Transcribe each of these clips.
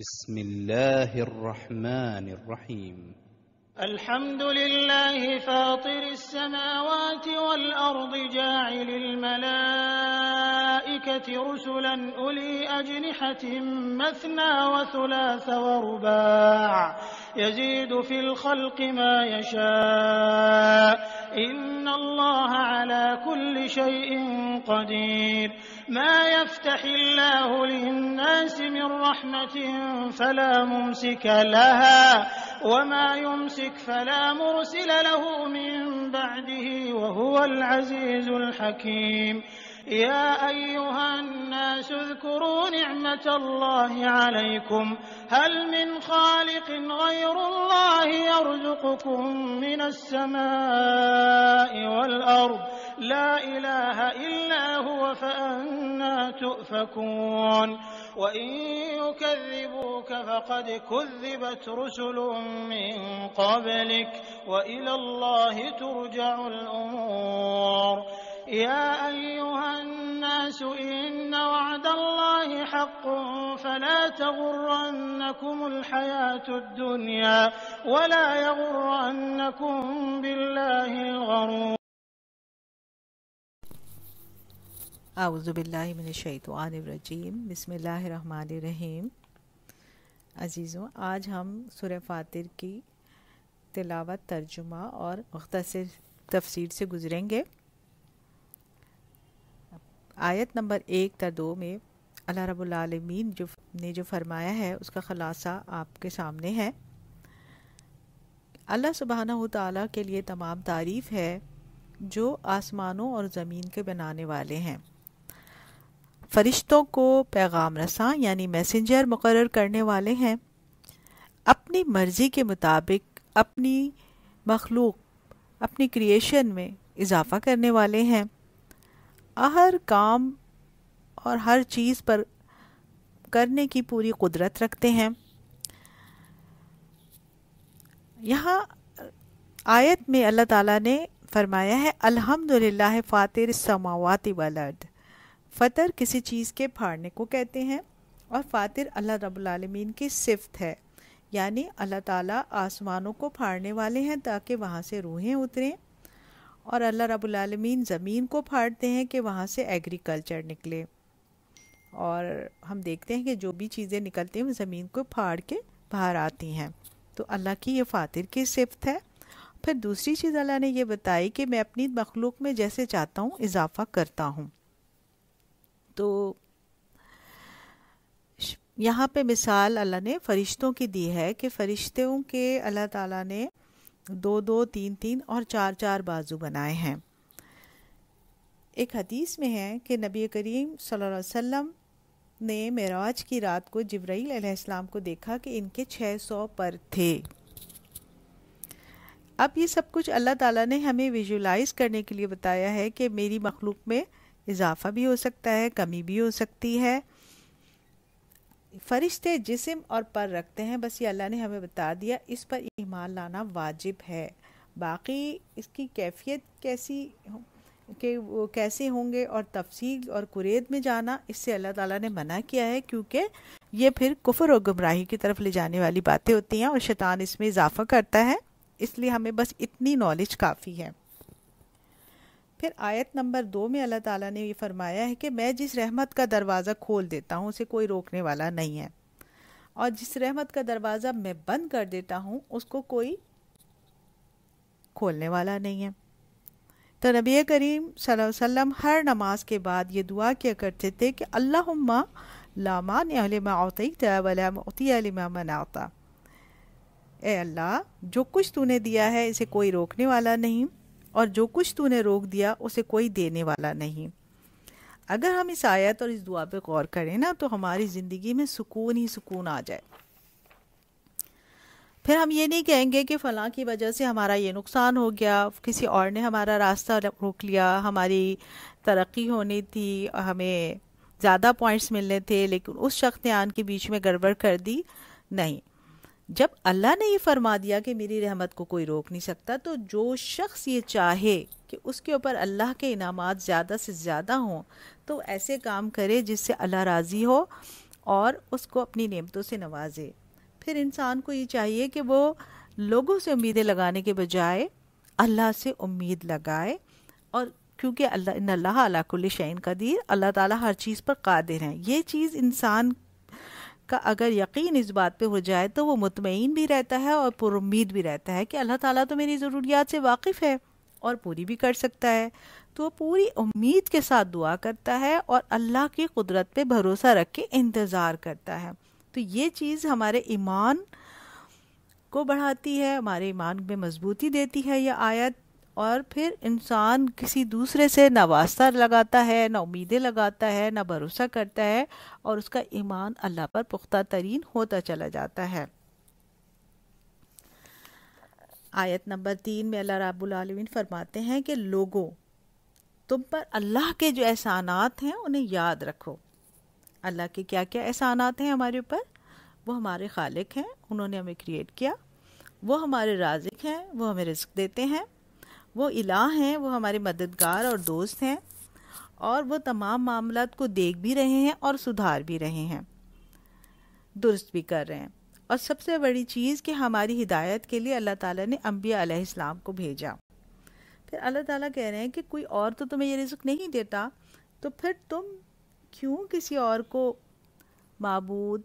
بسم الله الرحمن الرحيم الحمد لله فاطر السماوات والأرض جاعل الملائكة رسلا أولي أجنحة مثنى وثلاث ورباع يزيد في الخلق ما يشاء إن الله على كل شيء قدير ما يفتح الله للناس من رحمة فلا ممسك لها وما يمسك فلا مرسل له من بعده وهو العزيز الحكيم يا أيها الناس اذكروا نعمة الله عليكم هل من خالق غير الله يرزقكم من السماء والأرض لا إله إلا هو فأنا تؤفكون وإن يكذبوك فقد كذبت رسل من قبلك وإلى الله ترجع الأمور يا أيها الناس إن وعد الله حق فلا تغرنكم الحياة الدنيا ولا يغرنكم بالله الغرور आउज़बिल्लिमिनशैतवानरजीम बसमीम अज़ीज़ों आज हम सुर फ़ातिर की तिलावत तर्जुमा और मुख्तर तफसीर से गुज़रेंगे आयत नंबर एक तर दो में अल्लाह रबालमीन जो ने जो फरमाया है उसका ख़ुलासा आपके सामने है अल्लाह सुबहाना तला के लिए तमाम तारीफ़ है जो आसमानों और ज़मीन के बनाने वाले हैं फरिश्तों को पैगाम रसा यानी मैसेंजर मुकर करने वाले हैं अपनी मर्जी के मुताबिक अपनी मखलूक अपनी क्रिएशन में इजाफा करने वाले हैं हर काम और हर चीज़ पर करने की पूरी कुदरत रखते हैं यहाँ आयत में अल्लाह ताला ने फरमाया है अल्हम्दुलिल्लाह फ़ातिर समावत वलद फ़तर किसी चीज़ के फाड़ने को कहते हैं और फ़ातिर अल्लाह रबालमीन की सिफत है यानी अल्लाह ताला आसमानों को फाड़ने वाले हैं ताकि वहाँ से रूहें उतरें और अल्लाह रबालमीन ज़मीन को फाड़ते हैं कि वहाँ से एग्रीकल्चर निकले और हम देखते हैं कि जो भी चीज़ें निकलती हैं ज़मीन को फाड़ के बाहर आती हैं तो अल्लाह की ये फ़ातिर की सिफत है फिर दूसरी चीज़ अल्लाह ने यह बताई कि मैं अपनी मखलूक में जैसे चाहता हूँ इजाफ़ा करता हूँ तो यहाँ पे मिसाल अल्लाह ने फरिश्तों की दी है कि फरिश्तों के अल्लाह ताला ने दो दो तीन तीन और चार चार बाजू बनाए हैं एक हदीस में है कि नबी करीम सल्लल्लाहु अलैहि वसल्लम ने मेराज की रात को जबराइल अलैहिस्सलाम को देखा कि इनके 600 पर थे अब ये सब कुछ अल्लाह ताला ने हमें विजुलाइज करने के लिए बताया है कि मेरी मखलूक में इजाफा भी हो सकता है कमी भी हो सकती है फरिश्ते जिसम और पर रखते हैं बस ये अल्लाह ने हमें बता दिया इस पर ईमान लाना वाजिब है बाकी इसकी कैफियत कैसी के वो कैसे होंगे और तफसील और कुरेद में जाना इससे अल्लाह ताला ने मना किया है क्योंकि ये फिर कुफर और गुमराही की तरफ ले जाने वाली बातें होती हैं और शैतान इसमें इजाफा करता है इसलिए हमें बस इतनी नॉलेज काफ़ी है फिर आयत नंबर दो में अल्लाह ताला ने ये फरमाया है कि मैं जिस रहमत का दरवाज़ा खोल देता हूँ उसे कोई रोकने वाला नहीं है और जिस रहमत का दरवाज़ा मैं बंद कर देता हूँ उसको कोई खोलने वाला नहीं है तो नबी करीम वसल्लम हर नमाज के बाद ये दुआ किया करते थे कि अल्लाह लामान अलिमाता ए अल्लाह जो कुछ तूने दिया है इसे कोई रोकने वाला नहीं और जो कुछ तूने रोक दिया उसे कोई देने वाला नहीं अगर हम इस आयत और इस दुआ पे गौर करें ना तो हमारी ज़िंदगी में सुकून ही सुकून आ जाए फिर हम ये नहीं कहेंगे कि फ़लाँ की वजह से हमारा ये नुकसान हो गया किसी और ने हमारा रास्ता रोक लिया हमारी तरक्की होनी थी हमें ज़्यादा पॉइंट्स मिलने थे लेकिन उस शख्स ने आन के बीच में गड़बड़ कर दी नहीं जब अल्लाह ने ये फरमा दिया कि मेरी रहमत को कोई रोक नहीं सकता तो जो शख्स ये चाहे कि उसके ऊपर अल्लाह के इनाम ज़्यादा से ज़्यादा हों तो ऐसे काम करे जिससे अल्लाह राज़ी हो और उसको अपनी नेमतों से नवाजे फिर इंसान को ये चाहिए कि वो लोगों से उम्मीदें लगाने के बजाय अल्लाह से उम्मीद लगाए और क्योंकि अल्लाह इन अल्लाह अलाकुल शैन कदीर अल्लाह ताला हर चीज़ पर कादिर हैं ये चीज़ इंसान का अगर यकीन इस बात पे हो जाए तो वो मुतमिन भी रहता है और पुरुद भी रहता है कि अल्लाह ताला तो मेरी ज़रूरियात से वाकिफ़ है और पूरी भी कर सकता है तो वो पूरी उम्मीद के साथ दुआ करता है और अल्लाह की कुदरत पे भरोसा रख के इंतज़ार करता है तो ये चीज़ हमारे ईमान को बढ़ाती है हमारे ईमान में मजबूती देती है यह आयत और फिर इंसान किसी दूसरे से ना वास्ता लगाता है ना उम्मीदें लगाता है ना भरोसा करता है और उसका ईमान अल्लाह पर पुख्ता तरीन होता चला जाता है आयत नंबर तीन में अल्लाह रबालमीन फरमाते हैं कि लोगों तुम पर अल्लाह के जो एहसानात हैं उन्हें याद रखो अल्लाह के क्या क्या एहसानात हैं हमारे ऊपर वो हमारे खालिक हैं उन्होंने हमें क्रिएट किया वो हमारे राजिक हैं वो हमें रिस्क देते हैं वो इला हैं वो हमारे मददगार और दोस्त हैं और वो तमाम मामला को देख भी रहे हैं और सुधार भी रहे हैं दुरुस्त भी कर रहे हैं और सबसे बड़ी चीज़ कि हमारी हिदायत के लिए अल्लाह ताला ने अम्बिया को भेजा फिर अल्लाह ताला कह रहे हैं कि कोई और तो तुम्हें ये रिस्क नहीं देता तो फिर तुम क्यों किसी और को मबूद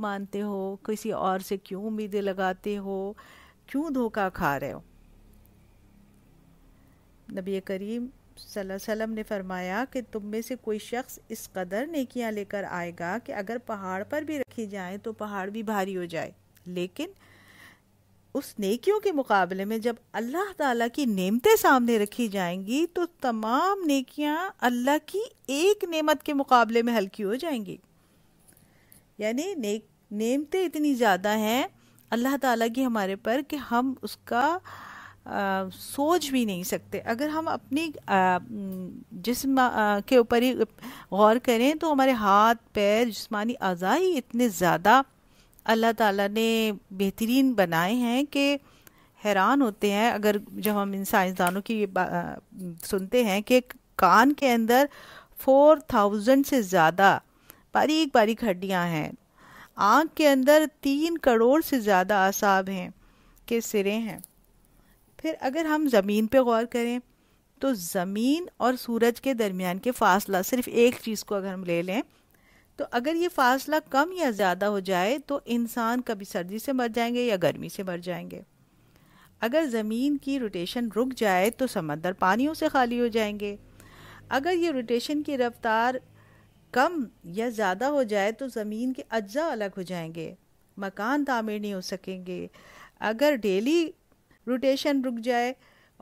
मानते हो किसी और से क्यों उम्मीदें लगाते हो क्यों धोखा खा रहे हो नबी करीम वसल्लम ने फरमाया कि तुम में से कोई शख्स इस कदर नेकियां लेकर आएगा कि अगर पहाड़ पर भी रखी जाए तो पहाड़ भी भारी हो जाए लेकिन उस नेकियों के मुकाबले में जब अल्लाह ताला की नेमतें सामने रखी जाएंगी तो तमाम नेकियां अल्लाह की एक नेमत के मुकाबले में हल्की हो जाएंगी यानी नेक नेमतें इतनी ज़्यादा हैं अल्लाह ताला की हमारे पर कि हम उसका सोच भी नहीं सकते अगर हम अपनी जिसम के ऊपर ही गौर करें तो हमारे हाथ पैर जिस्मानी अज़ा ही इतने ज़्यादा अल्लाह ताला ने बेहतरीन बनाए हैं कि हैरान होते हैं अगर जब हम इन साइंसदानों की आ, सुनते हैं कि कान के अंदर फोर थाउजेंड से ज़्यादा बारीक बारीक हड्डियाँ हैं आँख के अंदर तीन करोड़ से ज़्यादा असाब हैं के सिरे हैं फिर अगर हम ज़मीन पे गौर करें तो ज़मीन और सूरज के दरमियान के फासला सिर्फ एक चीज़ को अगर हम ले लें तो अगर ये फासला कम या ज़्यादा हो जाए तो इंसान कभी सर्दी से मर जाएंगे या गर्मी से मर जाएंगे अगर ज़मीन की रोटेशन रुक जाए तो समंदर पानियों से खाली हो जाएंगे अगर ये रोटेशन की रफ्तार कम या ज़्यादा हो जाए तो ज़मीन के अज्जा अलग हो जाएंगे मकान तामीर नहीं हो सकेंगे अगर डेली रोटेशन रुक जाए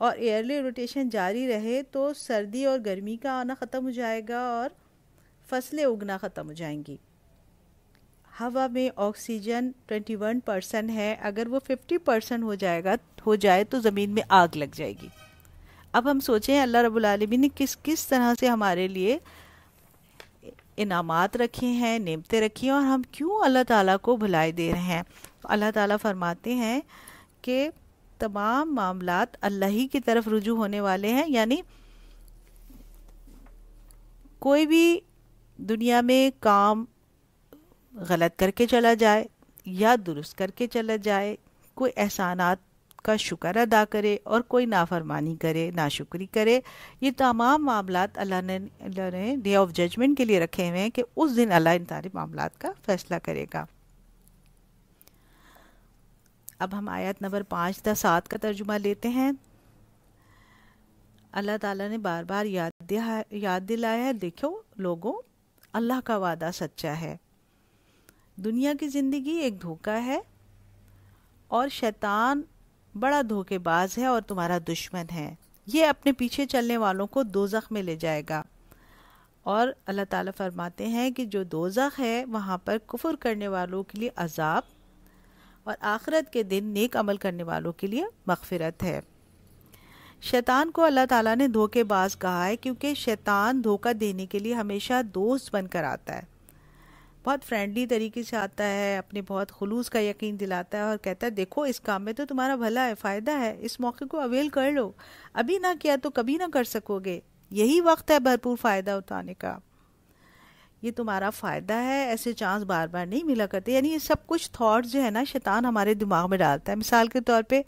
और एयरली रोटेशन जारी रहे तो सर्दी और गर्मी का आना ख़त्म हो जाएगा और फसलें उगना ख़त्म हो जाएंगी हवा में ऑक्सीजन 21 परसेंट है अगर वो 50 परसेंट हो जाएगा हो जाए तो ज़मीन में आग लग जाएगी अब हम सोचें अल्लाह रबालमीन ने किस किस तरह से हमारे लिए इनामात रखे हैं नेमतें रखी हैं और हम क्यों अल्लाह ताला को भुलाई दे रहे हैं तो अल्लाह ताला फरमाते हैं कि तमाम मामला अल्लाह ही की तरफ रुजू होने वाले हैं यानी कोई भी दुनिया में काम गलत करके चला जाए या दुरुस्त करके चला जाए कोई एहसानात का शुक्र अदा करे और कोई नाफरमानी करे नाशुक्री करे ये तमाम मामला अल्लाह ने अल्लाह ने डे ऑफ जजमेंट के लिए रखे हुए हैं कि उस दिन अल्लाह इन सारे मामला का फ़ैसला करेगा अब हम आयत नंबर पाँच दस सात का तर्जुमा लेते हैं अल्लाह ताला ने बार बार याद दिया याद दिलाया है देखो लोगों अल्लाह का वादा सच्चा है दुनिया की ज़िंदगी एक धोखा है और शैतान बड़ा धोखेबाज है और तुम्हारा दुश्मन है ये अपने पीछे चलने वालों को दोजख में ले जाएगा और अल्लाह ताला फरमाते हैं कि जो दोजख है वहाँ पर कुफर करने वालों के लिए अजाब और आखरत के दिन नेक अमल करने वालों के लिए मगफरत है शैतान को अल्लाह ताला ने धोखेबाज कहा है क्योंकि शैतान धोखा देने के लिए हमेशा दोस्त बनकर आता है बहुत फ्रेंडली तरीके से आता है अपने बहुत खलूस का यकीन दिलाता है और कहता है देखो इस काम में तो तुम्हारा भला है फ़ायदा है इस मौके को अवेल कर लो अभी ना किया तो कभी ना कर सकोगे यही वक्त है भरपूर फ़ायदा उठाने का ये तुम्हारा फ़ायदा है ऐसे चांस बार बार नहीं मिला करते यानी ये सब कुछ थाट्स जो है ना शैतान हमारे दिमाग में डालता है मिसाल के तौर पे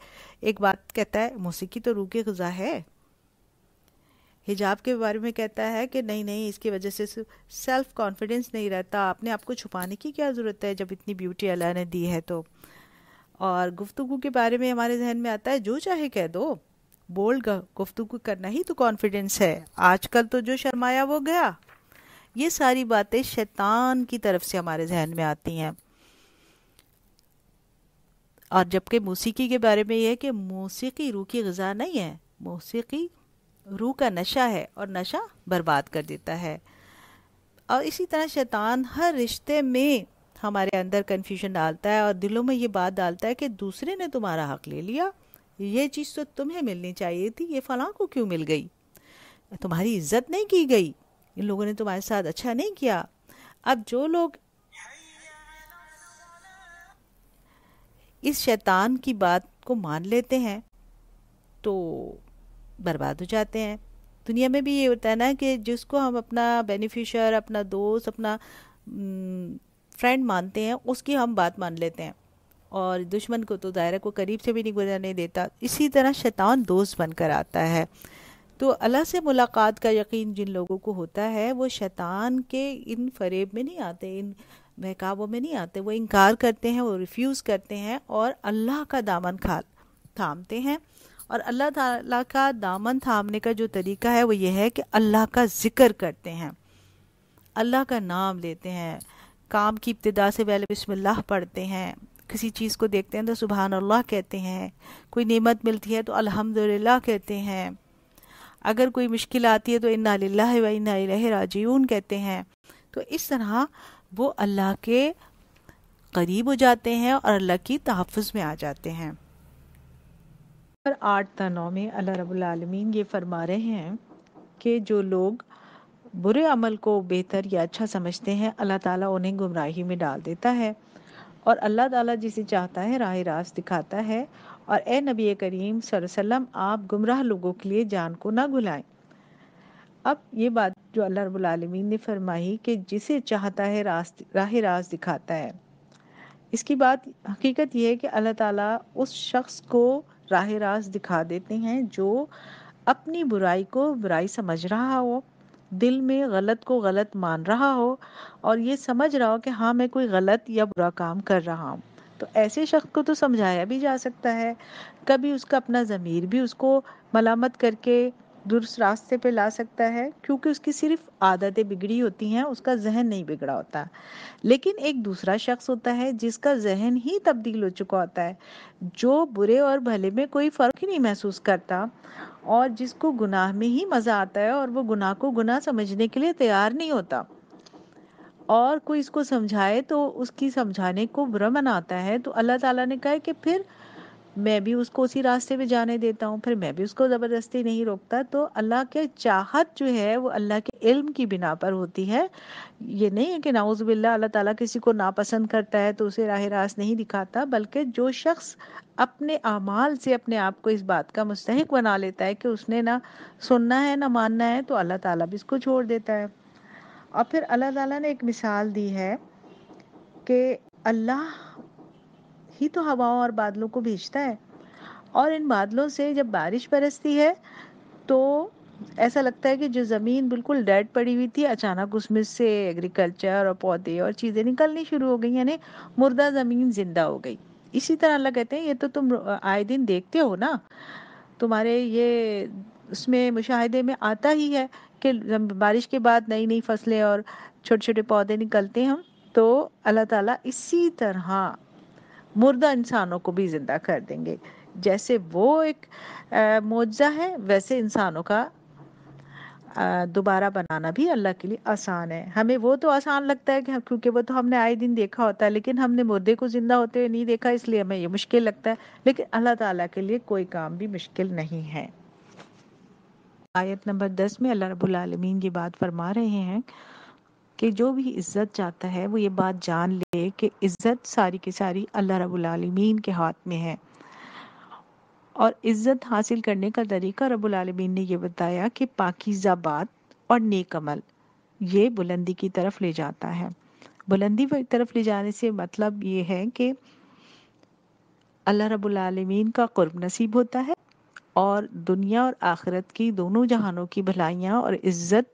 एक बात कहता है मौसीकी तो रूह की गज़ा है हिजाब के बारे में कहता है कि नहीं नहीं इसकी वजह से सेल्फ कॉन्फिडेंस नहीं रहता आपने आपको छुपाने की क्या ज़रूरत है जब इतनी ब्यूटी अल्लाह ने दी है तो और गुफ्तु के बारे में हमारे जहन में आता है जो चाहे कह दो बोल्ड गुफ्तु करना ही तो कॉन्फिडेंस है आजकल तो जो शर्माया वो गया ये सारी बातें शैतान की तरफ से हमारे जहन में आती हैं और जबकि मौसीकी के बारे में यह है कि मौसीकी रूह की गज़ा नहीं है मौसीकी रूह का नशा है और नशा बर्बाद कर देता है और इसी तरह शैतान हर रिश्ते में हमारे अंदर कन्फ्यूजन डालता है और दिलों में ये बात डालता है कि दूसरे ने तुम्हारा हक ले लिया ये चीज़ तो तुम्हें मिलनी चाहिए थी ये फलां को क्यों मिल गई तुम्हारी इज्जत नहीं की गई इन लोगों ने तुम्हारे साथ अच्छा नहीं किया अब जो लोग इस शैतान की बात को मान लेते हैं तो बर्बाद हो जाते हैं दुनिया में भी ये होता है ना कि जिसको हम अपना बेनिफिशर अपना दोस्त अपना फ्रेंड हम्म, मानते हैं उसकी हम बात मान लेते हैं और दुश्मन को तो दायरा को करीब से भी नहीं गुजरने देता इसी तरह शैतान दोस्त बनकर आता है तो अल्लाह से मुलाकात का यकीन जिन लोगों को होता है वो शैतान के इन फरेब में नहीं आते इन बहकावों में नहीं आते वो इनकार करते हैं वो रिफ्यूज़ करते हैं और अल्लाह का दामन खा थामते हैं और अल्लाह ताला का दामन थामने का जो तरीका है वो ये है कि अल्लाह का ज़िक्र करते हैं अल्लाह का नाम लेते हैं काम की इब्तदा से पहले बिस्मिल्लाह पढ़ते हैं किसी चीज़ को देखते हैं तो सुबहानल्ला अल्लाह कहते हैं कोई नेमत मिलती है तो अल्हम्दुलिल्लाह कहते हैं अगर कोई मुश्किल आती है तो इन्ना लाला कहते हैं तो इस तरह वो अल्लाह के करीब हो जाते हैं और अल्लाह की तहफ़ में आ जाते हैं पर आठ तनों में अल्लाह रबालमीन ये फरमा रहे हैं कि जो लोग बुरे अमल को बेहतर या अच्छा समझते हैं अल्लाह ताला उन्हें गुमराही में डाल देता है और अल्लाह ताला जिसे चाहता है राह रास्त दिखाता है और ए नबी करीम वसल्लम आप गुमराह लोगों के लिए जान को ना घुलाए अब ये बात जो अल्लाह रबालमीन ने फरमाई कि जिसे चाहता है रास् राह रास दिखाता है इसकी बात हकीकत यह है कि अल्लाह ताला उस शख्स को राह रास दिखा देते हैं जो अपनी बुराई को बुराई समझ रहा हो दिल में गलत को गलत मान रहा हो और ये समझ रहा हो कि हाँ मैं कोई गलत या बुरा काम कर रहा हूँ तो ऐसे शख्स को तो समझाया भी जा सकता है कभी उसका अपना ज़मीर भी उसको मलामत करके दुरुस्त रास्ते पे ला सकता है क्योंकि उसकी सिर्फ आदतें बिगड़ी होती हैं उसका जहन नहीं बिगड़ा होता लेकिन एक दूसरा शख्स होता है जिसका जहन ही तब्दील हो चुका होता है जो बुरे और भले में कोई फ़र्क ही नहीं महसूस करता और जिसको गुनाह में ही मज़ा आता है और वो गुनाह को गुनाह समझने के लिए तैयार नहीं होता और कोई इसको समझाए तो उसकी समझाने को बुरा आता है तो अल्लाह ताला ने कहा कि फिर मैं भी उसको उसी रास्ते पे जाने देता हूँ फिर मैं भी उसको ज़बरदस्ती नहीं रोकता तो अल्लाह के चाहत जो है वो अल्लाह के इल्म की बिना पर होती है ये नहीं है कि नाउज़ बिल्ला अल्लाह ताला किसी को नापसंद करता है तो उसे राह रास नहीं दिखाता बल्कि जो शख्स अपने अमाल से अपने आप को इस बात का मुस्तक बना लेता है कि उसने ना सुनना है ना मानना है तो अल्लाह ताला भी इसको छोड़ देता है और फिर अल्लाह ताला ने एक मिसाल दी है कि अल्लाह ही तो हवाओं और बादलों को भेजता है और इन बादलों से जब बारिश बरसती है तो ऐसा लगता है कि जो ज़मीन बिल्कुल डेड पड़ी हुई थी अचानक उसमें से एग्रीकल्चर और पौधे और चीज़ें निकलनी शुरू हो गई यानी मुर्दा ज़मीन ज़िंदा हो गई इसी तरह अल्लाह कहते हैं ये तो तुम आए दिन देखते हो ना तुम्हारे ये उसमें मुशाहदे में आता ही है के बारिश के बाद नई नई फसलें और छोटे छोटे पौधे निकलते हैं तो अल्लाह ताला इसी तरह मुर्दा इंसानों को भी ज़िंदा कर देंगे जैसे वो एक मुआवजा है वैसे इंसानों का दोबारा बनाना भी अल्लाह के लिए आसान है हमें वो तो आसान लगता है कि क्योंकि वो तो हमने आए दिन देखा होता है लेकिन हमने मुर्दे को ज़िंदा होते हुए नहीं देखा इसलिए हमें ये मुश्किल लगता है लेकिन अल्लाह ताला के लिए कोई काम भी मुश्किल नहीं है आयत नंबर दस में अल्लाह रब्बुल आलमीन ये बात फरमा रहे हैं कि जो भी इज़्ज़त चाहता है वो ये बात जान ले कि इज़्ज़त सारी की सारी अल्लाह रब्बुल आलमीन के हाथ में है और इज़्ज़त हासिल करने का तरीका रब्बुल आलमीन ने ये बताया कि पाकिज़ा बात और नेक अमल ये बुलंदी की तरफ ले जाता है बुलंदी की तरफ ले जाने से मतलब ये है कि अल्लाह रब्बुल आलमीन का कुर्ब नसीब होता है और दुनिया और आखिरत की दोनों जहानों की भलाइयाँ और इज्जत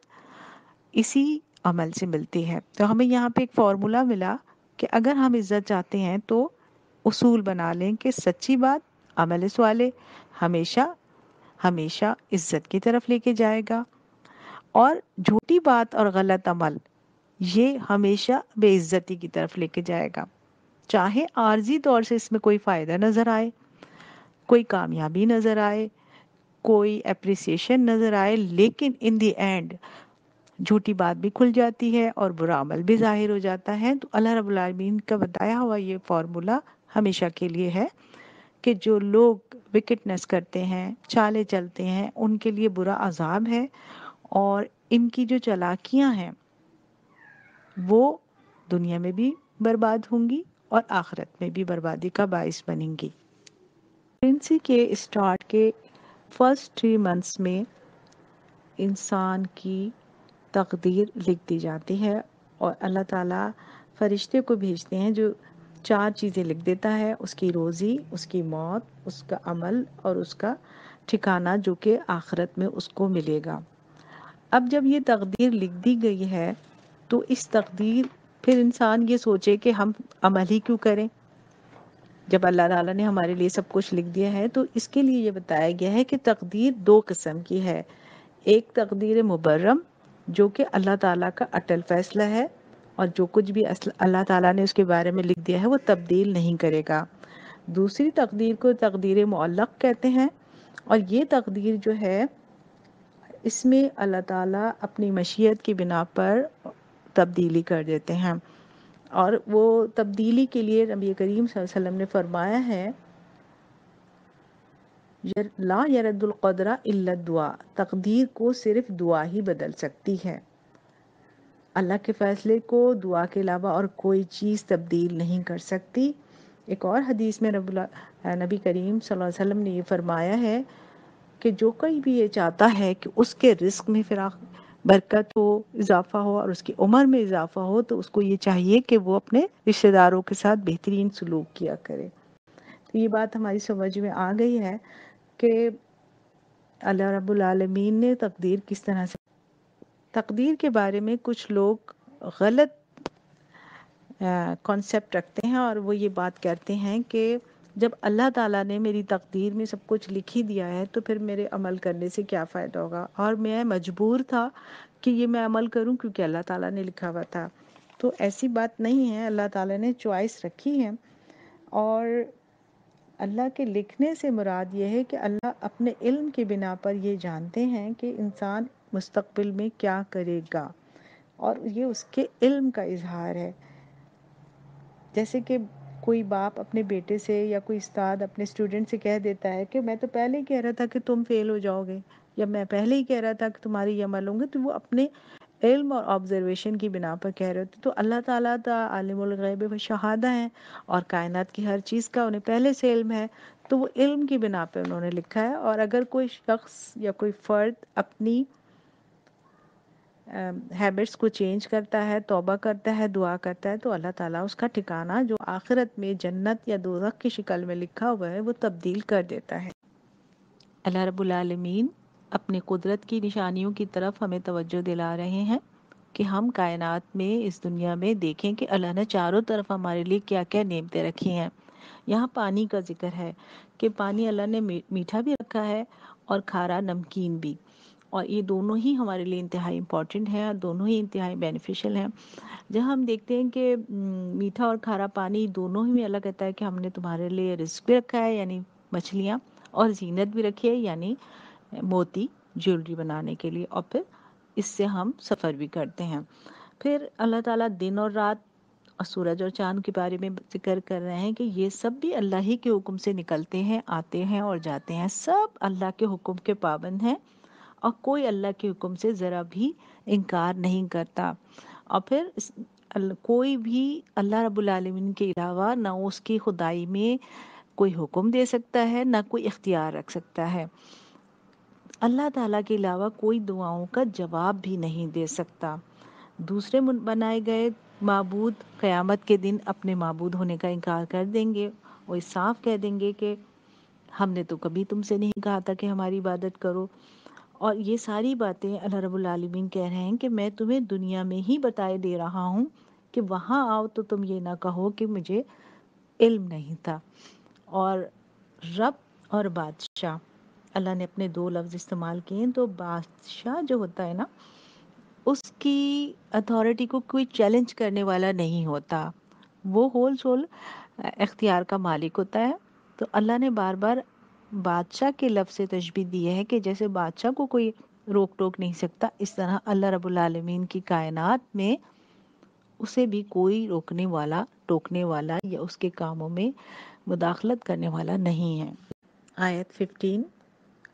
इसी अमल से मिलती है तो हमें यहाँ पे एक फार्मूला मिला कि अगर हम इज्जत चाहते हैं तो उसूल बना लें कि सच्ची बात अमल सवाले हमेशा हमेशा इज्जत की तरफ लेके जाएगा और झूठी बात और गलत अमल ये हमेशा बेइज्जती की तरफ लेके जाएगा चाहे आर्जी तौर से इसमें कोई फ़ायदा नज़र आए कोई कामयाबी नज़र आए कोई अप्रिसिएशन नज़र आए लेकिन इन दी एंड झूठी बात भी खुल जाती है और बुरा अमल भी जाहिर हो जाता है तो अल्लाह आलमीन का बताया हुआ ये फार्मूला हमेशा के लिए है कि जो लोग विकेटनेस करते हैं चाले चलते हैं उनके लिए बुरा अजाब है और इनकी जो चलाकियां हैं वो दुनिया में भी बर्बाद होंगी और आखरत में भी बर्बादी का बायस बनेंगी प्रेगनेंसी के स्टार्ट के फर्स्ट थ्री मंथ्स में इंसान की तकदीर लिख दी जाती है और अल्लाह ताला फरिश्ते को भेजते हैं जो चार चीज़ें लिख देता है उसकी रोज़ी उसकी मौत उसका अमल और उसका ठिकाना जो कि आखरत में उसको मिलेगा अब जब ये तकदीर लिख दी गई है तो इस तकदीर फिर इंसान ये सोचे कि हम अमल ही क्यों करें जब अल्लाह ताला ने हमारे लिए सब कुछ लिख दिया है तो इसके लिए ये बताया गया है कि तकदीर दो किस्म की है एक तकदीर मुबर्रम जो कि अल्लाह ताला का अटल फैसला है और जो कुछ भी अल्लाह ताला ने उसके बारे में लिख दिया है वो तब्दील नहीं करेगा दूसरी तकदीर को तकदीर मल्लक कहते हैं और ये तकदीर जो है इसमें अल्लाह ताला अपनी मशीयत की बिना पर तब्दीली कर देते हैं और वो तब्दीली के लिए नबी करीम वसल्लम ने फरमाया है यर, ला यरदुल्कदरा इल्ला दुआ तकदीर को सिर्फ दुआ ही बदल सकती है अल्लाह के फैसले को दुआ के अलावा और कोई चीज़ तब्दील नहीं कर सकती एक और हदीस में रब नबी करीम वसल्लम ने ये फरमाया है कि जो कोई भी ये चाहता है कि उसके रिस्क में फिराक बरकत हो इजाफा हो और उसकी उम्र में इजाफा हो तो उसको ये चाहिए कि वो अपने रिश्तेदारों के साथ बेहतरीन सलूक किया करे तो ये बात हमारी समझ में आ गई है कि अल्लाह रब्बुल आलमीन ने तकदीर किस तरह से तकदीर के बारे में कुछ लोग गलत कॉन्सेप्ट रखते हैं और वो ये बात करते हैं कि जब अल्लाह ताला ने मेरी तकदीर में सब कुछ लिख ही दिया है तो फिर मेरे अमल करने से क्या फ़ायदा होगा और मैं मजबूर था कि ये मैं अमल करूं क्योंकि अल्लाह ताला ने लिखा हुआ था तो ऐसी बात नहीं है अल्लाह ताला ने चॉइस रखी है और अल्लाह के लिखने से मुराद ये है कि अल्लाह अपने इल्म के बिना पर यह जानते हैं कि इंसान मुस्तबिल में क्या करेगा और ये उसके इल्म का इजहार है जैसे कि कोई बाप अपने बेटे से या कोई उस्ताद अपने स्टूडेंट से कह देता है कि मैं तो पहले ही कह रहा था कि तुम फेल हो जाओगे या मैं पहले ही कह रहा था कि तुम्हारी यह मलूंगा तो वो अपने इल्म और ऑब्जर्वेशन की बिना पर कह रहे होते तो अल्लाह ताला तो आलिमगैब व शहादा हैं और कायनात की हर चीज़ का उन्हें पहले से इल्म है तो वो इल्म की बिना पर उन्होंने लिखा है और अगर कोई शख्स या कोई फ़र्द अपनी हैबिट्स को चेंज करता है तोबा करता है दुआ करता है तो अल्लाह ताला उसका ठिकाना जो आखिरत में जन्नत या दोजख की शिकल में लिखा हुआ है वो तब्दील कर देता है अल्लाह रब्बुल आलमीन कुदरत की निशानियों की तरफ हमें तवज्जो दिला रहे हैं कि हम कायनात में इस दुनिया में देखें कि अल्लाह ने चारों तरफ हमारे लिए क्या क्या नियमतें रखी हैं यहाँ पानी का जिक्र है कि पानी अल्लाह ने मीठा भी रखा है और खारा नमकीन भी और ये दोनों ही हमारे लिए इंतहाई इम्पॉर्टेंट है और दोनों ही इंतहाई बेनिफिशियल हैं जहाँ हम देखते हैं कि मीठा और खारा पानी दोनों ही में अलग कहता है कि हमने तुम्हारे लिए रिस्क भी रखा है यानी मछलियाँ और जीनत भी रखी है यानी मोती ज्वेलरी बनाने के लिए और फिर इससे हम सफ़र भी करते हैं फिर अल्लाह ताला दिन और रात और सूरज और चांद के बारे में जिक्र कर रहे हैं कि ये सब भी अल्लाह ही के हुक्म से निकलते हैं आते हैं और जाते हैं सब अल्लाह के हुक्म के पाबंद हैं और कोई अल्लाह के हुक्म से ज़रा भी इनकार नहीं करता और फिर कोई भी अल्लाह रबालमीन के अलावा ना उसकी खुदाई में कोई हुक्म दे सकता है ना कोई इख्तियार रख सकता है अल्लाह ताला के अलावा कोई दुआओं का जवाब भी नहीं दे सकता दूसरे बनाए गए मबूद क़यामत के दिन अपने मबूद होने का इनकार कर देंगे और साफ कह देंगे कि हमने तो कभी तुमसे नहीं कहा था कि हमारी इबादत करो और ये सारी बातें अल्लाह रब्बुल आलमीन कह रहे हैं कि मैं तुम्हें दुनिया में ही बताए दे रहा हूँ कि वहाँ आओ तो तुम ये ना कहो कि मुझे इल्म नहीं था और रब और बादशाह अल्लाह ने अपने दो लफ्ज़ इस्तेमाल किए तो बादशाह जो होता है ना उसकी अथॉरिटी को कोई चैलेंज करने वाला नहीं होता वो होल सोल इख्तियार का मालिक होता है तो अल्लाह ने बार बार बादशाह के लफ्ज़ से तशबी दी है कि जैसे बादशाह को कोई रोक टोक नहीं सकता इस तरह अल्लाह रब्बुल आलमीन की कायनात में उसे भी कोई रोकने वाला टोकने वाला या उसके कामों में मुदाखलत करने वाला नहीं है आयत 15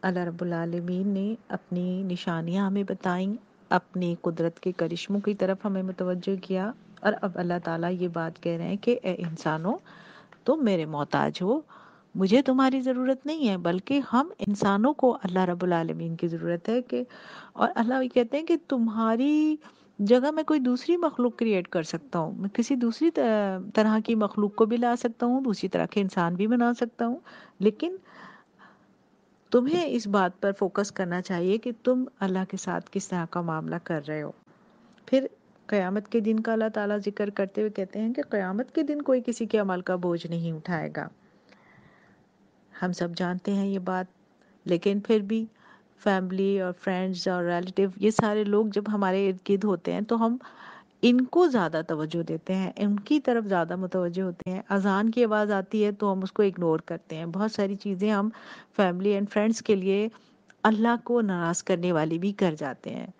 अल्लाह रब्बुल आलमीन ने अपनी निशानियां हमें बताई अपनी कुदरत के करिश्मों की तरफ हमें मुतवजह किया और अब अल्लाह ताला ये बात कह रहे हैं कि ए इंसानों तुम मेरे मोहताज हो मुझे तुम्हारी ज़रूरत नहीं है बल्कि हम इंसानों को अल्लाह रब्बुल आलमीन की ज़रूरत है कि और अल्लाह कहते हैं कि तुम्हारी जगह मैं कोई दूसरी मखलूक क्रिएट कर सकता हूँ मैं किसी दूसरी तरह की मखलूक को भी ला सकता हूँ दूसरी तरह के इंसान भी बना सकता हूँ लेकिन तुम्हें इस बात पर फोकस करना चाहिए कि तुम अल्लाह के साथ किस तरह का मामला कर रहे हो फिर क़यामत के दिन का अल्लाह ताला जिक्र करते हुए कहते हैं कि क़यामत के दिन कोई किसी के अमल का बोझ नहीं उठाएगा हम सब जानते हैं ये बात लेकिन फिर भी फैमिली और फ्रेंड्स और रिलेटिव ये सारे लोग जब हमारे इर्द गिर्द होते हैं तो हम इनको ज़्यादा तवज्जो देते हैं इनकी तरफ ज़्यादा मुतवजह होते हैं अजान की आवाज़ आती है तो हम उसको इग्नोर करते हैं बहुत सारी चीज़ें हम फैमिली एंड फ्रेंड्स के लिए अल्लाह को नाराज़ करने वाली भी कर जाते हैं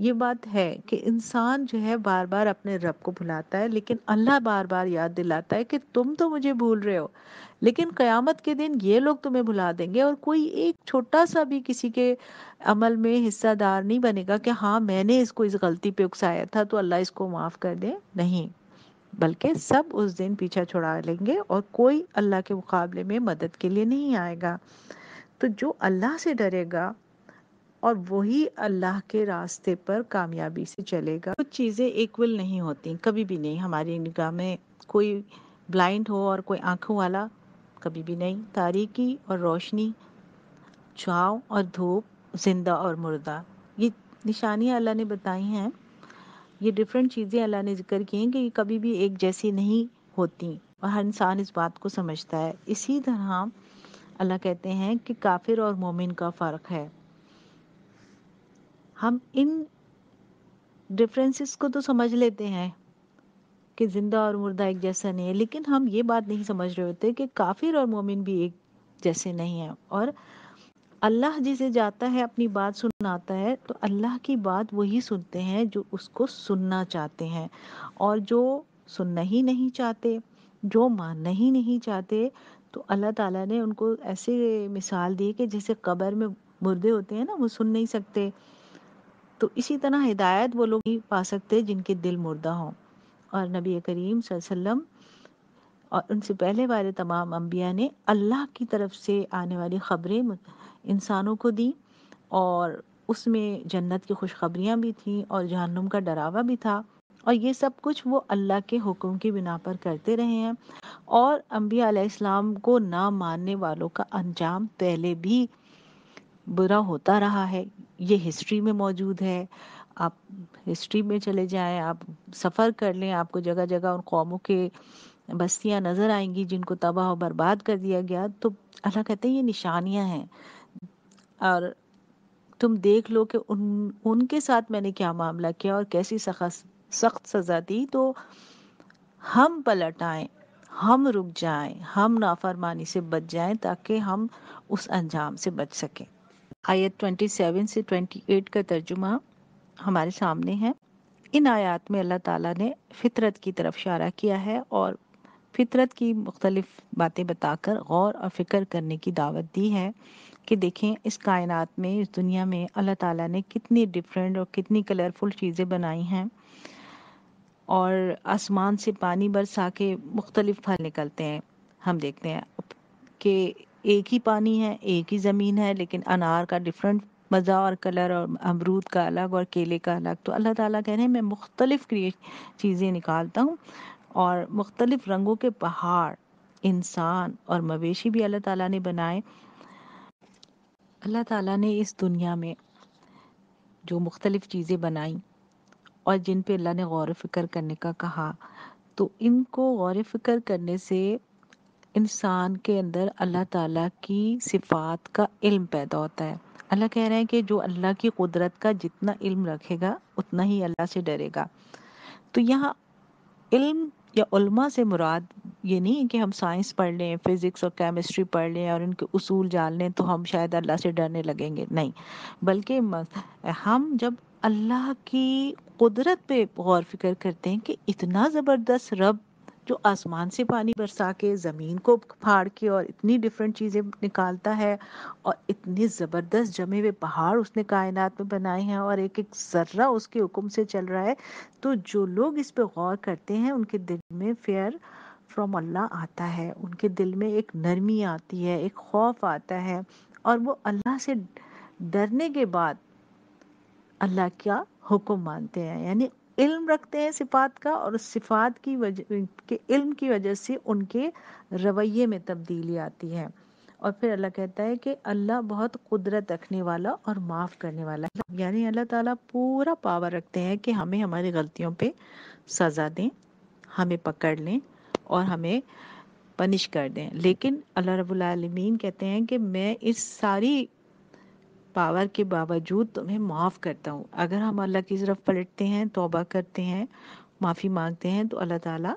ये बात है कि इंसान जो है बार बार अपने रब को भुलाता है लेकिन अल्लाह बार बार याद दिलाता है कि तुम तो मुझे भूल रहे हो लेकिन क़यामत के दिन ये लोग तुम्हें भुला देंगे और कोई एक छोटा सा भी किसी के अमल में हिस्सादार नहीं बनेगा कि हाँ मैंने इसको इस गलती पे उकसाया था तो अल्लाह इसको माफ़ कर दे नहीं बल्कि सब उस दिन पीछा छुड़ा लेंगे और कोई अल्लाह के मुकाबले में मदद के लिए नहीं आएगा तो जो अल्लाह से डरेगा और वही अल्लाह के रास्ते पर कामयाबी से चलेगा कुछ चीज़ें इक्वल नहीं होती कभी भी नहीं हमारी निगाह में कोई ब्लाइंड हो और कोई आँखों वाला कभी भी नहीं तारीकी और रोशनी छाव और धूप जिंदा और मुर्दा ये निशानियाँ अल्लाह ने बताई हैं ये डिफरेंट चीज़ें अल्लाह ने जिक्र की हैं कि ये कभी भी एक जैसी नहीं होती और हर इंसान इस बात को समझता है इसी तरह अल्लाह कहते हैं कि काफिर और मोमिन का फ़र्क है हम इन डिफरेंसेस को तो समझ लेते हैं कि जिंदा और मुर्दा एक जैसा नहीं है लेकिन हम ये बात नहीं समझ रहे होते कि काफिर और मोमिन भी एक जैसे नहीं है और अल्लाह जिसे जाता है अपनी बात सुनाता है तो अल्लाह की बात वही सुनते हैं जो उसको सुनना चाहते हैं और जो सुनना ही नहीं चाहते जो मानना ही नहीं चाहते तो अल्लाह ताला ने उनको ऐसे मिसाल दी कि जैसे कबर में मुर्दे होते हैं ना वो सुन नहीं सकते तो इसी तरह हिदायत वो लोग नहीं पा सकते जिनके दिल मुर्दा हों और नबी करीम सल्लम और उनसे पहले वाले तमाम अम्बिया ने अल्लाह की तरफ से आने वाली ख़बरें इंसानों को दी और उसमें जन्नत की खुशखबरियाँ भी थीं और जहनुम का डरावा भी था और ये सब कुछ वो अल्लाह के हुक्म की बिना पर करते रहे हैं और अम्बिया को ना मानने वालों का अंजाम पहले भी बुरा होता रहा है ये हिस्ट्री में मौजूद है आप हिस्ट्री में चले जाएं आप सफ़र कर लें आपको जगह जगह उन कौमों के बस्तियां नज़र आएंगी जिनको तबाह और बर्बाद कर दिया गया तो अल्लाह कहते हैं ये निशानियां हैं और तुम देख लो कि उन उनके साथ मैंने क्या मामला किया और कैसी सख्त सज़ा दी तो हम पलट आएँ हम रुक जाएं हम नाफरमानी से बच जाएं ताकि हम उस अंजाम से बच सकें आयत 27 से 28 का तर्जुमा हमारे सामने है इन आयात में अल्लाह ताला ने फितरत की तरफ इशारा किया है और फितरत की मुख्तलिफ बातें बताकर गौर और फिक्र करने की दावत दी है कि देखें इस कायनात में इस दुनिया में अल्लाह ताला ने कितनी डिफरेंट और कितनी कलरफुल चीज़ें बनाई हैं और आसमान से पानी बरसा के मुख्तलिफ फल निकलते हैं हम देखते हैं कि एक ही पानी है एक ही ज़मीन है लेकिन अनार का डिफरेंट मज़ा और कलर और अमरूद का अलग और केले का अलग तो अल्लाह ताला कह रहे हैं मैं मुख्तलिफ़ क्रिएट चीज़ें निकालता हूँ और मुख्तलिफ़ रंगों के पहाड़ इंसान और मवेशी भी अल्लाह ताला ने बनाए अल्लाह ताला ने इस दुनिया में जो मुख्तलिफ़ चीज़ें बनाई और जिन पे अल्लाह ने गौर फिक्र करने का कहा तो इनको गौर फिक्र करने से इंसान के अंदर अल्लाह ताला की सिफ़ात का इल्म पैदा होता है अल्लाह कह रहे हैं कि जो अल्लाह की कुदरत का जितना इल्म रखेगा उतना ही अल्लाह से डरेगा तो यहाँ इल्म या उल्मा से मुराद ये नहीं है कि हम साइंस पढ़ लें फिज़िक्स और केमिस्ट्री पढ़ लें और उनके उसूल जान लें तो हम शायद अल्लाह से डरने लगेंगे नहीं बल्कि हम जब अल्लाह की कुदरत पे गौर फिक्र करते हैं कि इतना ज़बरदस्त रब जो आसमान से पानी बरसा के ज़मीन को फाड़ के और इतनी डिफरेंट चीज़ें निकालता है और इतने ज़बरदस्त जमे हुए पहाड़ उसने कायनात में बनाए हैं और एक एक ज़र्रा उसके हुक्म से चल रहा है तो जो लोग इस पर गौर करते हैं उनके दिल में फेयर फ्रॉम अल्लाह आता है उनके दिल में एक नरमी आती है एक खौफ आता है और वो अल्लाह से डरने के बाद अल्लाह क्या हुक्म मानते हैं यानी इल्म रखते हैं सिफात का और उस सिफात की वजह के इल्म की वजह से उनके रवैये में तब्दीली आती है और फिर अल्लाह कहता है कि अल्लाह बहुत कुदरत रखने वाला और माफ़ करने वाला है यानी अल्लाह ताला पूरा पावर रखते हैं कि हमें हमारी गलतियों पे सज़ा दें हमें पकड़ लें और हमें पनिश कर दें लेकिन अल्लाह रबालमीन कहते हैं कि मैं इस सारी पावर के बावजूद तुम्हें माफ़ करता हूँ अगर हम अल्लाह की तरफ पलटते हैं तोबा करते हैं माफ़ी मांगते हैं तो अल्लाह ताला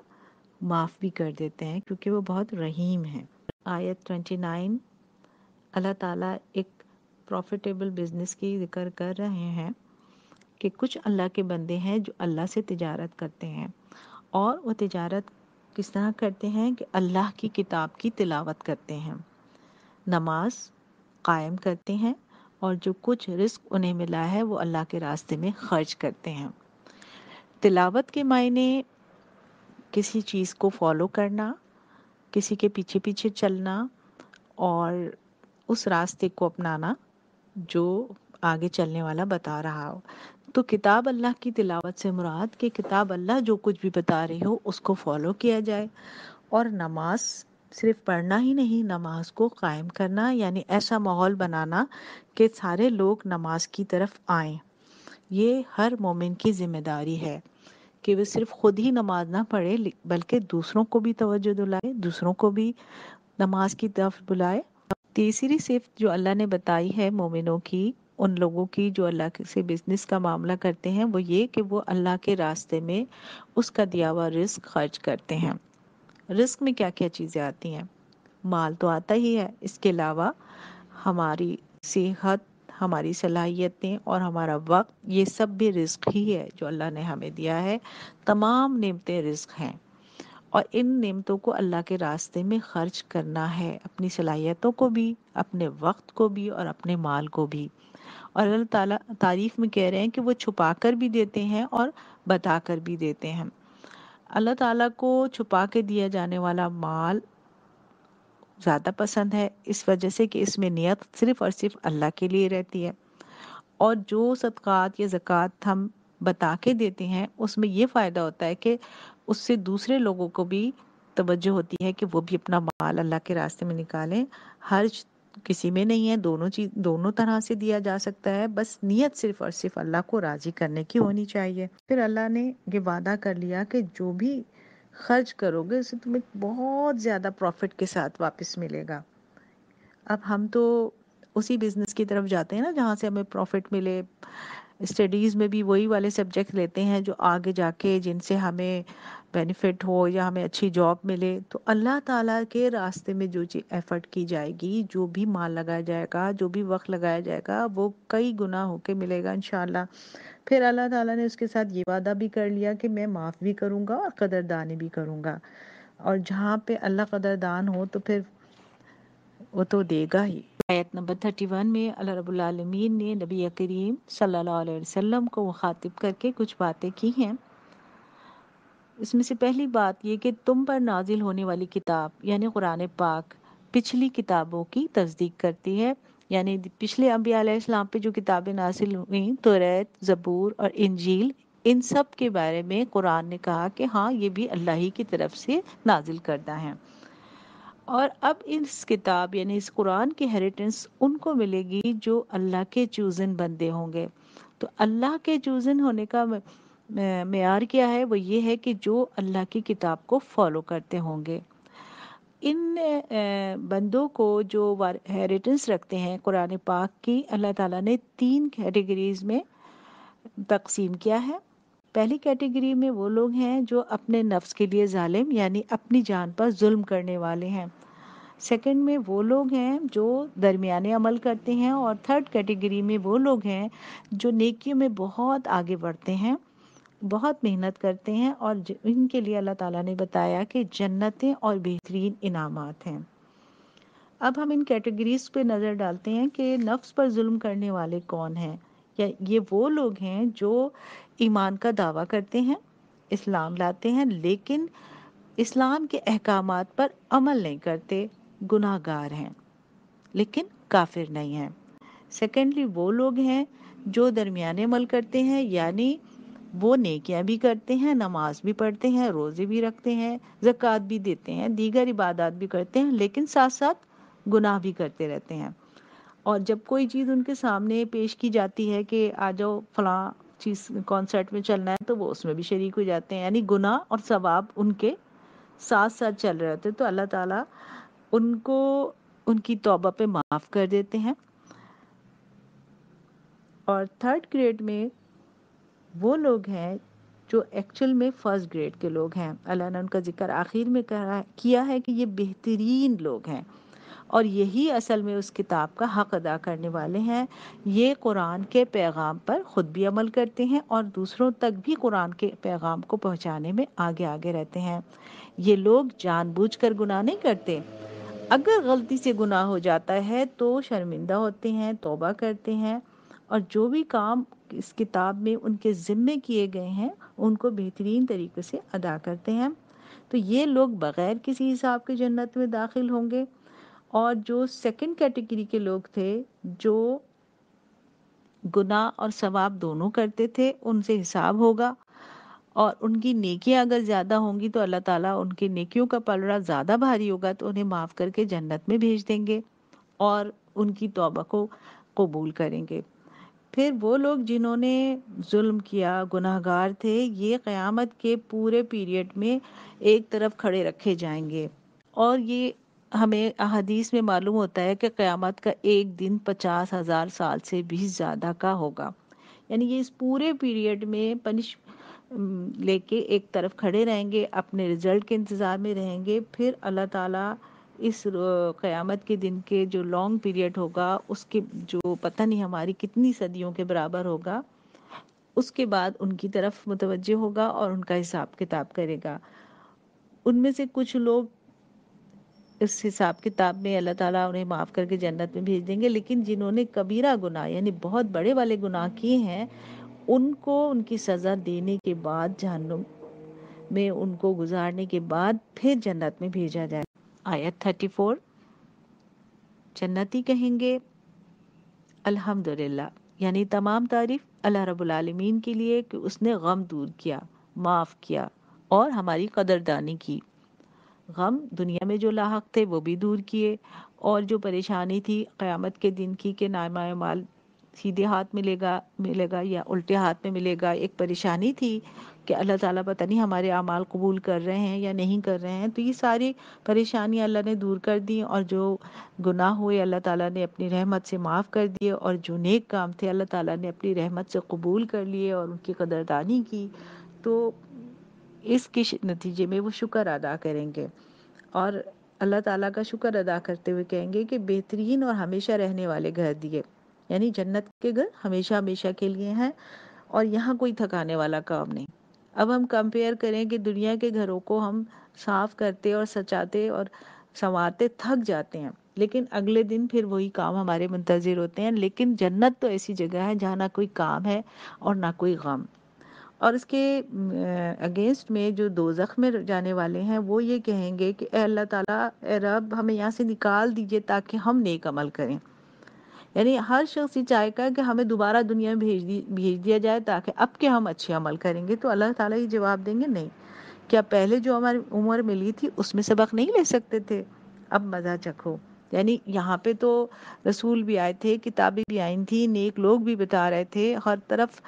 माफ़ भी कर देते हैं क्योंकि वो बहुत रहीम हैं आयत ट्वेंटी नाइन अल्लाह ताला एक प्रॉफिटेबल बिजनेस की जिक्र कर रहे हैं कि कुछ अल्लाह के बंदे हैं जो अल्लाह से तजारत करते हैं और वो तजारत किस तरह करते हैं कि अल्लाह की किताब की तिलावत करते हैं नमाज कायम करते हैं और जो कुछ रिस्क उन्हें मिला है वो अल्लाह के रास्ते में खर्च करते हैं तिलावत के मायने किसी चीज़ को फॉलो करना किसी के पीछे पीछे चलना और उस रास्ते को अपनाना जो आगे चलने वाला बता रहा हो तो किताब अल्लाह की तिलावत से मुराद कि किताब अल्लाह जो कुछ भी बता रही हो उसको फॉलो किया जाए और नमाज सिर्फ पढ़ना ही नहीं नमाज को कायम करना यानी ऐसा माहौल बनाना कि सारे लोग नमाज की तरफ आए ये हर मोमिन की जिम्मेदारी है कि वे सिर्फ खुद ही नमाज ना पढ़े बल्कि दूसरों को भी तवज्जो दिलाए दूसरों को भी नमाज की तरफ बुलाए तीसरी सिर्फ जो अल्लाह ने बताई है मोमिनों की उन लोगों की जो अल्लाह से बिजनेस का मामला करते हैं वो ये कि वो अल्लाह के रास्ते में उसका दिया हुआ रिस्क खर्च करते हैं रिस्क में क्या क्या चीज़ें आती हैं माल तो आता ही है इसके अलावा हमारी सेहत हमारी सलाहियतें और हमारा वक्त ये सब भी रिस्क ही है जो अल्लाह ने हमें दिया है तमाम नियमतें रिस्क हैं और इन नियमतों को अल्लाह के रास्ते में खर्च करना है अपनी सलाहियतों को भी अपने वक्त को भी और अपने माल को भी और अल्लाह ताला तारीफ़ में कह रहे हैं कि वो छुपा कर भी देते हैं और बता कर भी देते हैं अल्लाह ताला को छुपा के दिया जाने वाला माल ज़्यादा पसंद है इस वजह से कि इसमें नियत सिर्फ़ और सिर्फ अल्लाह के लिए रहती है और जो सदक़ात या ज़क़़त हम बता के देते हैं उसमें ये फ़ायदा होता है कि उससे दूसरे लोगों को भी तवज्जो होती है कि वो भी अपना माल अल्लाह के रास्ते में निकालें हर किसी में नहीं है दोनों चीज दोनों तरह से दिया जा सकता है बस नियत सिर्फ और सिर्फ अल्लाह को राजी करने की होनी चाहिए फिर अल्लाह ने ये वादा कर लिया कि जो भी खर्च करोगे उसे तुम्हें बहुत ज़्यादा प्रॉफिट के साथ वापस मिलेगा अब हम तो उसी बिजनेस की तरफ जाते हैं ना जहाँ से हमें प्रॉफिट मिले स्टडीज़ में भी वही वाले सब्जेक्ट लेते हैं जो आगे जाके जिनसे हमें बेनिफिट हो या हमें अच्छी जॉब मिले तो अल्लाह ताला के रास्ते में जो चीज़ एफ़र्ट की जाएगी जो भी माल लगाया जाएगा जो भी वक्त लगाया जाएगा वो कई गुना होके मिलेगा इन फिर अल्लाह ताला ने उसके साथ ये वादा भी कर लिया कि मैं माफ़ भी करूँगा और कदरदानी भी करूँगा और जहाँ पे अल्लाह कदरदान हो तो फिर वो तो देगा ही आयत नंबर थर्टी वन में अल्लाह रब्बुल ने नबी करीम सल्लल्लाहु अलैहि वसल्लम को मुखातिब करके कुछ बातें की हैं इसमें से पहली बात यह कि तुम पर नाजिल होने वाली किताब यानी कुरान पाक पिछली किताबों की तस्दीक करती है यानी पिछले अम्बियाम पे जो किताबें नासिल हुई रैत जबूर और इंजील इन सब के बारे में कुरान ने कहा कि हाँ ये भी अल्लाह ही की तरफ से नाजिल करता है और अब इस किताब यानी इस कुरान की हेरिटेंस उनको मिलेगी जो अल्लाह के चूजन बंदे होंगे तो अल्लाह के चूजन होने का मैार किया है वो ये है कि जो अल्लाह की किताब को फॉलो करते होंगे इन बंदों को जो हेरिटेंस रखते हैं कुरान पाक की अल्लाह ताला ने तीन कैटेगरीज में तकसीम किया है पहली कैटेगरी में वो लोग हैं जो अपने नफ्स के लिए ालिम यानी अपनी जान पर जुल्म करने वाले हैं सेकंड में वो लोग हैं जो दरमिया अमल करते हैं और थर्ड कैटेगरी में वो लोग हैं जो नेकियों में बहुत आगे बढ़ते हैं बहुत मेहनत करते हैं और इनके लिए अल्लाह ताला ने बताया कि जन्नतें और बेहतरीन इनामात हैं अब हम इन कैटेगरीज पे नज़र डालते हैं कि नफ्स पर जुल्म करने वाले कौन हैं या ये वो लोग हैं जो ईमान का दावा करते हैं इस्लाम लाते हैं लेकिन इस्लाम के अहकाम पर अमल नहीं करते गुनाहगार हैं लेकिन काफिर नहीं हैं सेकेंडली वो लोग हैं जो दरमियान अमल करते हैं यानी वो नेकियां भी करते हैं नमाज भी पढ़ते हैं रोज़े भी रखते हैं जक़ात भी देते हैं दीगर इबादत भी करते हैं लेकिन साथ साथ गुनाह भी करते रहते हैं और जब कोई चीज़ उनके सामने पेश की जाती है कि आ जाओ फला चीज़ कॉन्सर्ट में चलना है तो वो उसमें भी शरीक हो जाते हैं यानी गुनाह और सवाब उनके साथ साथ चल रहे होते तो अल्लाह ताला उनको उनकी तौबा पे माफ़ कर देते हैं और थर्ड ग्रेड में वो लोग हैं जो एक्चुअल में फर्स्ट ग्रेड के लोग हैं अल्लाह ने उनका जिक्र आखिर में कहा किया है कि ये बेहतरीन लोग हैं और यही असल में उस किताब का हक अदा करने वाले हैं ये कुरान के पैगाम पर ख़ुद भी अमल करते हैं और दूसरों तक भी कुरान के पैगाम को पहुंचाने में आगे आगे रहते हैं ये लोग जानबूझकर गुनाह नहीं करते अगर गलती से गुनाह हो जाता है तो शर्मिंदा होते हैं तोबा करते हैं और जो भी काम इस किताब में उनके ज़िम्मे किए गए हैं उनको बेहतरीन तरीके से अदा करते हैं तो ये लोग बग़ैर किसी हिसाब के जन्नत में दाखिल होंगे और जो सेकंड कैटेगरी के लोग थे जो गुनाह और सवाब दोनों करते थे उनसे हिसाब होगा और उनकी नेकियां अगर ज़्यादा होंगी तो अल्लाह ताला उनकी नेकियों का पलड़ा ज़्यादा भारी होगा तो उन्हें माफ़ करके जन्नत में भेज देंगे और उनकी तौबा को कबूल करेंगे फिर वो लोग जिन्होंने जुल्म किया गुनाहगार थे ये क़यामत के पूरे पीरियड में एक तरफ खड़े रखे जाएंगे और ये हमें अहदीस में मालूम होता है कि क़यामत का एक दिन पचास हज़ार साल से भी ज़्यादा का होगा यानी ये इस पूरे पीरियड में पनिश लेके एक तरफ खड़े रहेंगे अपने रिजल्ट के इंतज़ार में रहेंगे फिर अल्लाह ताला इस क़यामत के दिन के जो लॉन्ग पीरियड होगा उसके जो पता नहीं हमारी कितनी सदियों के बराबर होगा उसके बाद उनकी तरफ मुतवजह होगा और उनका हिसाब किताब करेगा उनमें से कुछ लोग इस हिसाब किताब में अल्लाह ताला उन्हें माफ़ करके जन्नत में भेज देंगे लेकिन जिन्होंने कबीरा गुनाह यानी बहुत बड़े वाले गुनाह किए हैं उनको उनकी सज़ा देने के बाद जहन्नुम में उनको गुजारने के बाद फिर जन्नत में भेजा जाए आयत 34 जन्नती कहेंगे अल्हम्दुलिल्लाह यानी तमाम तारीफ अल्लाह रब्बुल आलमीन के लिए कि उसने गम दूर किया माफ़ किया और हमारी कदरदानी की गम दुनिया में जो लाक थे वो भी दूर किए और जो परेशानी थी क़यामत के दिन की कि नामा माल सीधे हाथ मिलेगा मिलेगा या उल्टे हाथ में मिलेगा एक परेशानी थी कि अल्लाह ताला पता नहीं हमारे अमाल कबूल कर रहे हैं या नहीं कर रहे हैं तो ये सारी परेशानियाँ अल्लाह ने दूर कर दी और जो गुनाह हुए अल्लाह ताला ने अपनी रहमत से माफ़ कर दिए और जो नेक काम थे अल्लाह ताला ने अपनी रहमत से कबूल कर लिए और उनकी कदरदानी की तो इसके नतीजे में वो शुक्र अदा करेंगे और अल्लाह ताला का शुक्र अदा करते हुए कहेंगे कि बेहतरीन और हमेशा रहने वाले घर दिए यानी जन्नत के घर हमेशा हमेशा के लिए हैं और यहाँ कोई थकाने वाला काम नहीं अब हम कंपेयर करें कि दुनिया के घरों को हम साफ करते और सचाते और संवारते थक जाते हैं लेकिन अगले दिन फिर वही काम हमारे मुंतजर होते हैं लेकिन जन्नत तो ऐसी जगह है जहाँ ना कोई काम है और ना कोई गम और इसके अगेंस्ट में जो दो में जाने वाले हैं वो ये कहेंगे कि अल्लाह ताला रब हमें यहाँ से निकाल दीजिए ताकि हम नेक अमल करें यानी हर शख्स ये चाहेगा कि हमें दोबारा दुनिया में भेज दी भेज दिया जाए ताकि अब के हम अच्छे अमल करेंगे तो अल्लाह ताला ये जवाब देंगे नहीं क्या पहले जो हमारी उम्र मिली थी उसमें सबक नहीं ले सकते थे अब मज़ा चखो यानी यहाँ पे तो रसूल भी आए थे किताबें भी आई थी नेक लोग भी बता रहे थे हर तरफ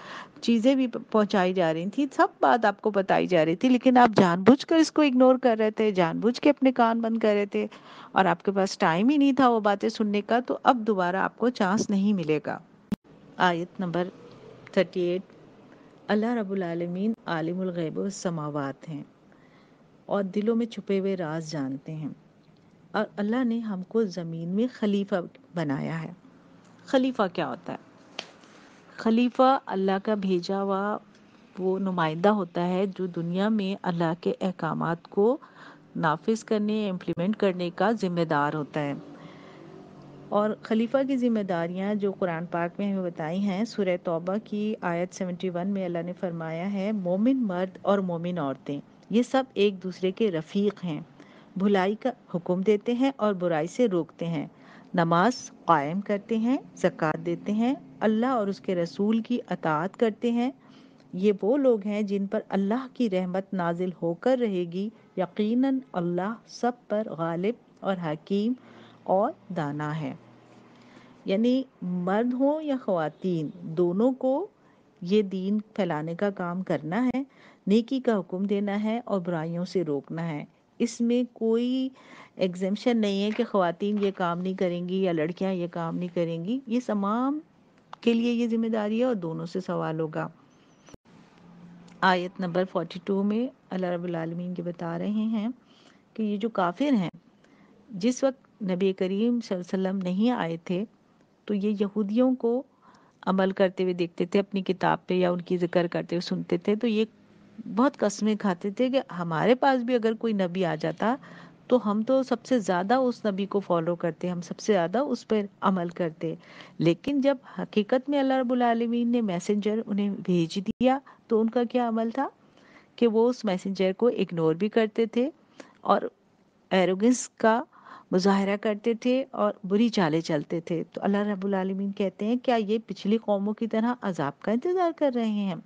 चीज़ें भी पहुंचाई जा रही थी सब बात आपको बताई जा रही थी लेकिन आप जानबूझकर इसको इग्नोर कर रहे थे जानबूझ के अपने कान बंद कर रहे थे और आपके पास टाइम ही नहीं था वो बातें सुनने का तो अब दोबारा आपको चांस नहीं मिलेगा आयत नंबर थर्टी एट अल्लाह रबालमीन आलिमगैब समावत हैं और दिलों में छुपे हुए राज जानते हैं और अल्लाह ने हमको ज़मीन में खलीफा बनाया है खलीफा क्या होता है खलीफा अल्लाह का भेजा हुआ वो नुमाइंदा होता है जो दुनिया में अल्लाह के अहकाम को नाफिज करने इम्प्लीमेंट करने का ज़िम्मेदार होता है और खलीफा की जिम्मेदारियाँ जो कुरान पाक में हमें बताई हैं सुर तौबा की आयत 71 में अल्लाह ने फरमाया है मोमिन मर्द और मोमिन औरतें ये सब एक दूसरे के रफ़ीक हैं भुलाई का हुक्म देते हैं और बुराई से रोकते हैं नमाज कायम करते हैं जक़ात देते हैं अल्लाह और उसके रसूल की अतात करते हैं ये वो लोग हैं जिन पर अल्लाह की रहमत नाजिल होकर रहेगी यकीनन अल्लाह सब पर गालिब और हकीम और दाना है यानी मर्द हो या ख़वातीन दोनों को ये दीन फैलाने का काम करना है नेकी का हुक्म देना है और बुराइयों से रोकना है इसमें कोई एग्जेम्शन नहीं है कि ख़वातीन ये काम नहीं करेंगी या लड़कियां ये काम नहीं करेंगी ये तमाम के लिए ये जिम्मेदारी है और दोनों से सवाल होगा आयत नंबर 42 में अल्लाह रबालमीन के बता रहे हैं कि ये जो काफिर हैं जिस वक्त नबी करीम वसल्लम नहीं आए थे तो ये यहूदियों को अमल करते हुए देखते थे अपनी किताब पे या उनकी जिक्र करते हुए सुनते थे तो ये बहुत कस्में खाते थे कि हमारे पास भी अगर कोई नबी आ जाता तो हम तो सबसे ज़्यादा उस नबी को फॉलो करते हम सबसे ज़्यादा उस पर अमल करते लेकिन जब हकीकत में अल्लाह रबालमीन ने मैसेंजर उन्हें भेज दिया तो उनका क्या अमल था कि वो उस मैसेंजर को इग्नोर भी करते थे और एरोगेंस का मुजाहरा करते थे और बुरी चालें चलते थे तो अल्लाह रबालमीन कहते हैं क्या ये पिछली कौमों की तरह अजाब का इंतज़ार कर रहे हैं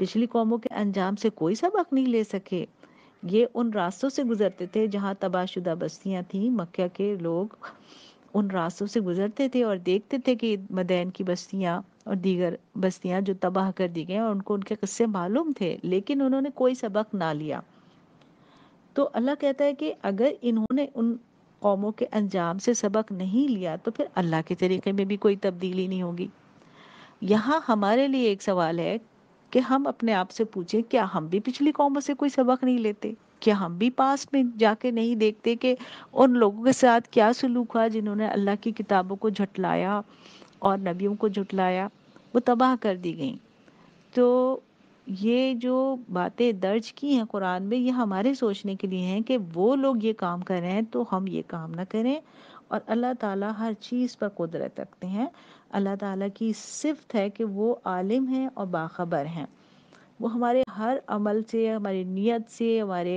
पिछली कौमों के अंजाम से कोई सबक नहीं ले सके ये उन रास्तों से गुजरते थे जहाँ तबाहशुदा बस्तियाँ थी मक्का के लोग उन रास्तों से गुजरते थे और देखते थे कि मदैन की बस्तियाँ और दीगर बस्तियाँ जो तबाह कर दी गई और उनको उनके किस्से मालूम थे लेकिन उन्होंने कोई सबक ना लिया तो अल्लाह कहता है कि अगर इन्होंने उन कौमों के अंजाम से सबक नहीं लिया तो फिर अल्लाह के तरीके में भी कोई तब्दीली नहीं होगी यहाँ हमारे लिए एक सवाल है कि हम अपने आप से पूछें क्या हम भी पिछली कौमों से कोई सबक नहीं लेते क्या हम भी पास में जाके नहीं देखते कि उन लोगों के साथ क्या सलूक हुआ जिन्होंने अल्लाह की किताबों को झटलाया और नबियों को झुटलाया वो तबाह कर दी गई तो ये जो बातें दर्ज की हैं कुरान में ये हमारे सोचने के लिए हैं कि वो लोग ये काम कर रहे हैं तो हम ये काम ना करें और अल्लाह ताला हर चीज़ पर कुदरत रखते हैं अल्लाह ताला की सिफत है कि वो आलिम हैं और बाखबर हैं वो हमारे हर अमल से हमारी नीयत से हमारे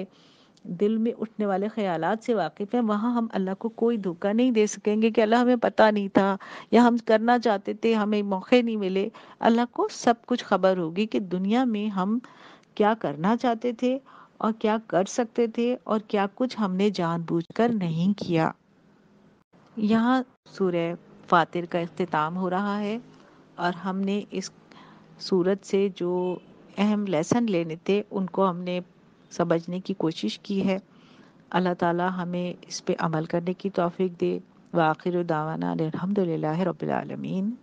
दिल में उठने वाले ख्याल से वाकिफ़ हैं वहाँ हम अल्लाह को कोई धोखा नहीं दे सकेंगे कि अल्लाह हमें पता नहीं था या हम करना चाहते थे हमें मौके नहीं मिले अल्लाह को सब कुछ खबर होगी कि दुनिया में हम क्या करना चाहते थे और क्या कर सकते थे और क्या कुछ हमने जानबूझकर नहीं किया यहाँ सूर्य फातिर का अख्ताम हो रहा है और हमने इस सूरत से जो अहम लेसन लेने थे उनको हमने समझने की कोशिश की है अल्लाह ताला हमें इस पे अमल करने की तौफीक दे वाखिर दावाना अलहमदिल्ला रबालमीन